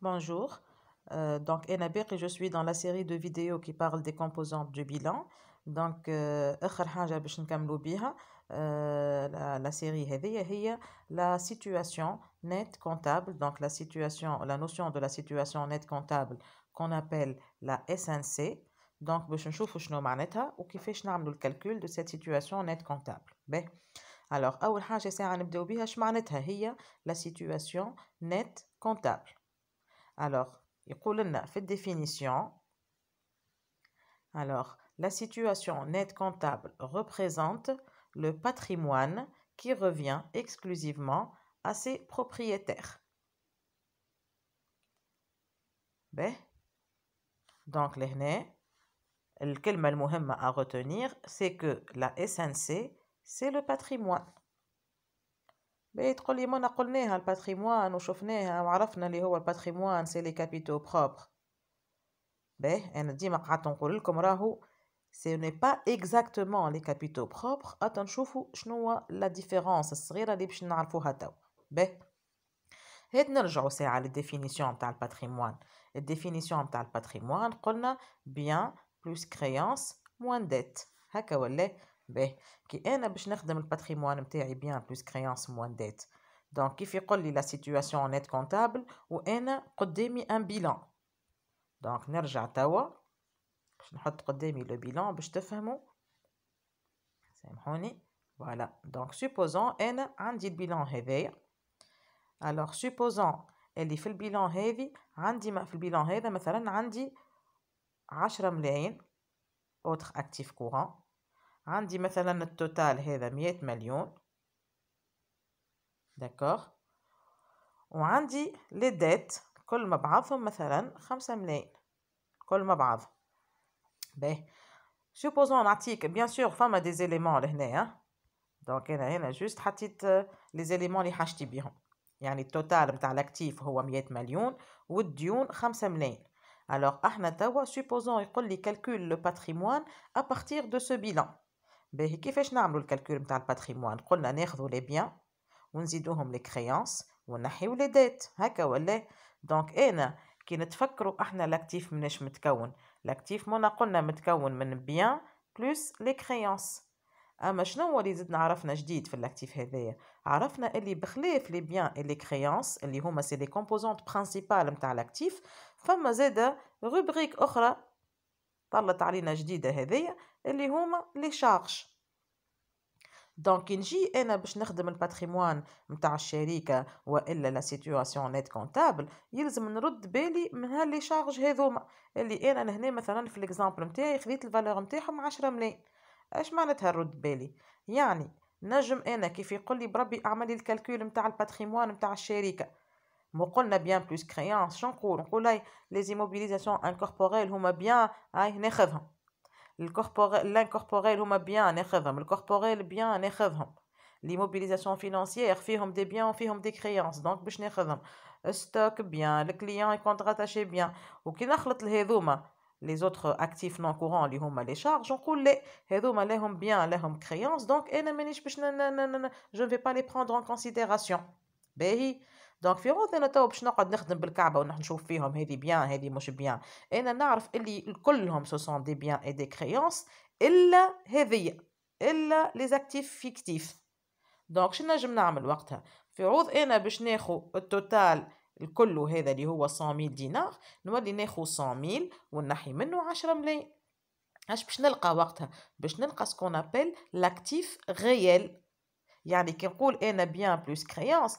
Bonjour, euh, donc Enabir, je suis dans la série de vidéos qui parle des composantes du bilan. Donc, euh, euh, la série هذه la situation nette comptable. Donc, la situation, la notion de la situation nette comptable qu'on appelle la SNC. Donc, باش نشوفوا شنو معناتها le calcul de cette situation nette comptable. Ben, Alors, la situation nette comptable. Alors, définition. alors, la situation nette comptable représente le patrimoine qui revient exclusivement à ses propriétaires. Ben, donc, le kelma à retenir, c'est que la SNC, c'est le patrimoine. Et allez patrimoine, le patrimoine, c'est les capitaux propres. nous ben, ce n'est pas exactement les capitaux propres. nous la différence que nous ben, définition de patrimoine. La définition de patrimoine, bien plus créance moins dette qui est a besoin de le patrimoine bien plus créance moins dette donc qui fait quoi la situation en tête comptable ou un a un bilan donc ne regardez je bilan. le bilan pour voilà donc supposons qu'elle a un bilan heavy alors supposons il fait bilan un bilan heavy par exemple 10 on dit, par le total, c'est million, d'accord, on dit les dettes, supposons à part, par supposons bien sûr, femme des éléments hein. Donc juste les éléments les hachti bien. Il y total dans l'actif, de millions. Alors supposons qu'on les calcule le patrimoine à partir de ce bilan. باهي كيفاش نعملو الكالكول نتاع الباتريمون قلنا ناخذو لي بيان ونزيدوهم لي كريونس ونحيو لي ديت هكا ولا دونك انا كي نتفكروا احنا لاكتيف مناش متكون لاكتيف مونا قلنا متكون من بيان بلوس لي كريونس اما شنو هو اللي زدنا عرفنا جديد في الاكتيف هذايا عرفنا اللي بخلاف لي بيان لي كريونس اللي هما سي لي كومبوزونت برينسيبال نتاع الاكتيف فما زاده روبريك اخرى طلت علينا جديده هذه اللي هما لي شارج دونك كي نجي انا باش نخدم الباتريمون نتاع الشركه والا لا سيتوياسيون نيت كونتابل يلزم نرد بالي من هاللي شارج هذوما اللي انا لهنا مثلا في ليكزامبل نتاعي خديت الفالور نتاعهم 10 ملايين اش معناتها نرد بالي يعني نجم انا كيف يقول لي بربي اعملي الكالكول نتاع الباتريمون نتاع الشركه مو قلنا بيان بلوس كريانس شنقول نقول نقول لي زيموبيليزاسيون انكوربوريل هما بيان هاي ناخذهم le l'incorporel ou ma bien nechavam. Le corporel bien nechavam. L'immobilisation financière, fihom des biens, fihom des créances. Donc, bish nechavam. Le stock bien, le client est contre-attaché bien. Ou qui nachlat le les autres actifs non courants, les hommes, les charges, on coule les, et donc, les hommes bien, les hommes créances, donc, je ne vais pas les prendre en considération. Béhi, دونك في غوث انا تو باش نقعد نخدم بالكعبه ونحن نشوف فيهم هذه بيان هذه مش بيان انا نعرف اللي كلهم سو سون دي بيان اي دي كريونس الا هذه الا لي زاكتيف فيكتيف دونك شنو نجم نعمل وقتها في عوض انا باش ناخو التوتال الكل هذا اللي هو 100000 دينار نولي ناخو 100000 ونحي منه 10 ملايين اش باش نلقى وقتها باش نلقى سكون ابل لاكتيف غيال يعني كي نقول انا بيان بلوس كريونس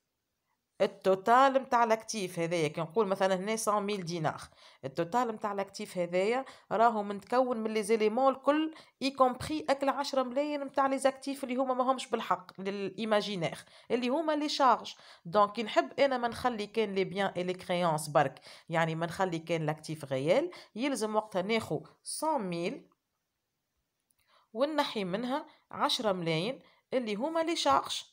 التوتال نتاع لاكتيف هذايا كي نقول مثلا هنا 100 دينار التوتال نتاع لاكتيف هذايا راهو متكون من لي زيليمون الكل اي كومبري اكل 10 ملايين نتاع لي زاكتيف اللي هما ماهمش بالحق للايماجينير اللي هما لي شارج دونك كي نحب انا ما نخلي كان لي بيان اي لي كريونس برك يعني ما نخلي كان لاكتيف غيال يلزم وقتها ناخو 100 ونحي منها 10 ملايين اللي هما لي شارج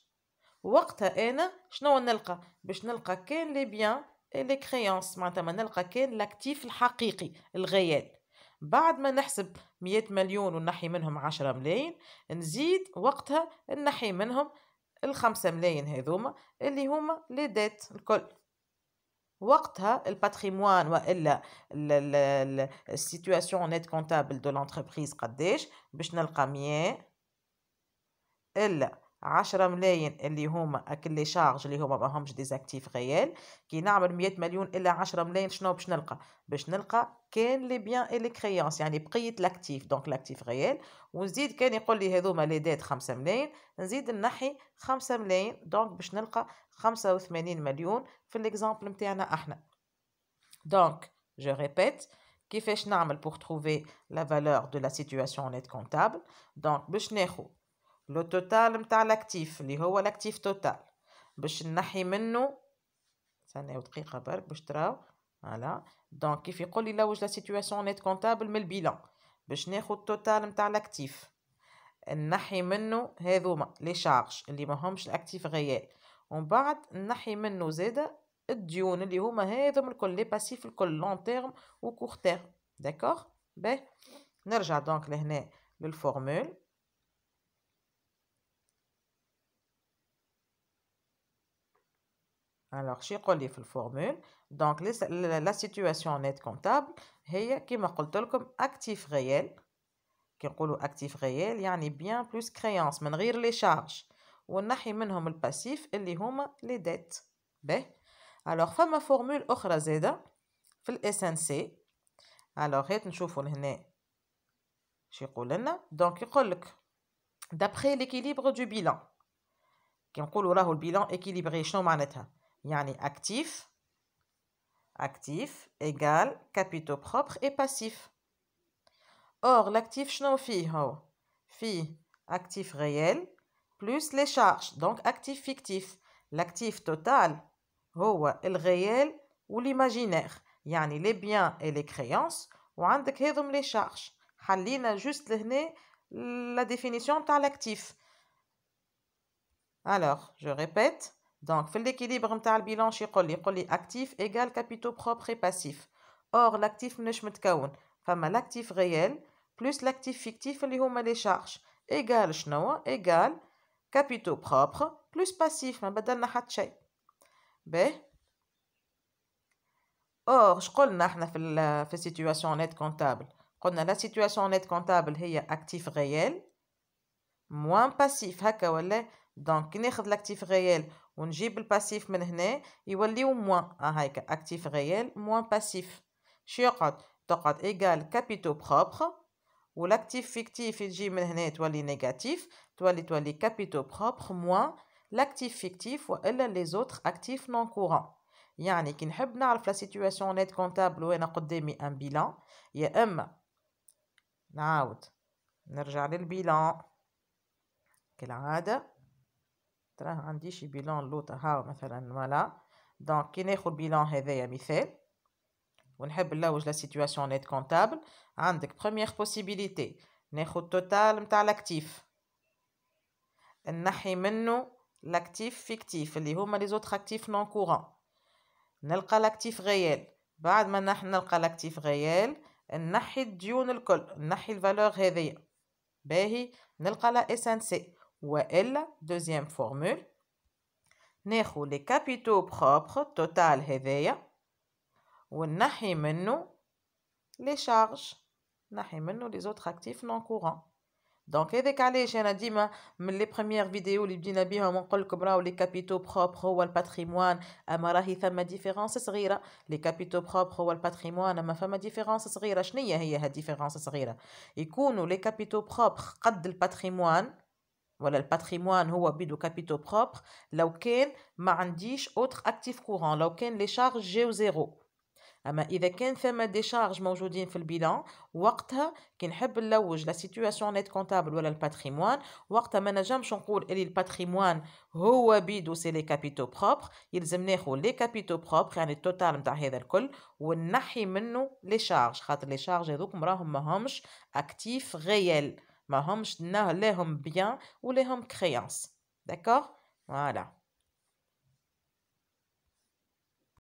وقتها انا شنو نلقى باش نلقى كان لي بيان لي كريونس معناتها ما نلقى كان لاكتيف الحقيقي الغيال بعد ما نحسب مية مليون ونحي منهم عشرة ملايين نزيد وقتها نحي منهم الخمسة ملايين هذوما اللي هما لي ديت الكل وقتها الباتريموان والا السيتواسيون نيت كونتابل دو لونتربريز قداش باش نلقى مية الا عشرة ملايين اللي هما اكل لي شارج اللي هما ماهمش ديزاكتيف غيال كي نعمل مية مليون الا عشرة ملايين شنو باش نلقى باش نلقى كان لي بيان اي لي كريونس يعني بقيه لاكتيف دونك لاكتيف غيال ونزيد كان يقول لي هذوما لي ديت خمسة ملايين نزيد نحي خمسة ملايين دونك باش نلقى خمسة وثمانين مليون في ليكزامبل نتاعنا احنا دونك جو ريبيت كيفاش نعمل بور تروفي لا فالور دو لا سيتوياسيون نيت كونتابل دونك باش ناخذ لو توتال متاع لاكتيف اللي هو لاكتيف توتال باش نحي منه ثانية دقيقة برك باش تراو فوالا دونك كيف يقول لي لوج لا سيتواسيون نيت كونتابل من البيلان باش ناخد توتال متاع لاكتيف نحي منه هذوما لي شارج اللي ماهمش الاكتيف غيال ومن بعد نحي منه زيد الديون اللي هما هذوما الكل لي باسيف الكل لون تيرم وكور تيرم داكوغ باهي نرجع دونك لهنا للفورمول Alors, je vais la formule. Donc, la situation nette comptable est, comme je vous comme actif réel. Quand on actif réel, il y a bien plus créance, mais rire les charges. Ou on a passifs, le passif, les dettes. Ben. Alors, je ma formule autre Z, le SNC. Alors, je vais vous montrer. Donc, je vais d'après l'équilibre du bilan. Quand on a au bilan équilibré, Yani actif actif égale capitaux propres et passifs Or l'actif snowfi actif réel plus les charges donc actif fictif l'actif total réel ou l'imaginaire. Yani les biens et les créances de les charges حلينا juste لهنا la définition de l'actif alors je répète دونك في الليكيليبر نتاع البيلون شي يقول لي يقول لي اكتيف ايغال كابيتو بروبر باسيف اور لاكتيف منش متكون فما لاكتيف غيال بلوس لاكتيف فيكتيف اللي هما لي شارج ايغال شنو ايغال كابيتو بروبر بلوس باسيف ما بدلنا حتى شيء باهي اور شقلنا احنا في ال في سيتواسيون نت كونتابل قلنا لا سيتواسيون نت كونتابل هي اكتيف غيال موان باسيف هكا ولا دونك كي ناخذ لاكتيف غيال ونجيب الباسيف من هنا يوليو موان ها اكتيف غيال موان باسيف شو يقعد تقعد ايجال كابيتو بروبر والاكتيف فيكتيف يجي من هنا تولي نيجاتيف تولي تولي كابيتو بروبر موان لاكتيف فيكتيف والا لي زوتر اكتيف نون كوران يعني كي نحب نعرف لا سيتوياسيون نيت كونتابل وانا قدامي ان بيلان يا اما نعاود نرجع للبيلان كالعاده تراه عندي شي بيلون لوطا هاو مثلا فوالا دونك كي ناخذ بيلون هذايا مثال ونحب نلوج لا سيتوياسيون نيت كونطابل عندك بروميير بوسيبيليتي ناخذ توتال نتاع لاكتيف نحي منه لاكتيف فيكتيف اللي هما لي زوتر اكتيف نون كورون نلقى لاكتيف غيال بعد ما نح نلقى لاكتيف غيال نحي الديون الكل نحي الفالور هذه باهي نلقى لا اس ان سي ou deuxième formule, ne avons les capitaux propres, total, ou avons les charges, N'aimons-nous les autres actifs non courants. Donc, les cas dit, dans les premières vidéos, les hein, les capitaux propres ou que hein. les capitaux propres ou le patrimoine, que les capitaux ou les patrimoine. capitaux propres, je le patrimoine, capitaux propres, voilà le patrimoine ouabid au capital propre, lauken, maandish, autres actifs courants, lauken les charges au zéro. Ama avec quinze mille charges aujourd'hui sur le bilan, auqu'ha quin heb laouj la situation nette comptable voilà le patrimoine, auqu'ha managem chonkoul elil patrimoine ouabid ou ces les capitaux propres, ils aminéhoul les capitaux propres qui en est total de heidekoul ou le les charges, qu'at les charges etouk mrah mahamsh actifs réels. Mahom, pas les hommes bien ou les hommes créances. D'accord Voilà.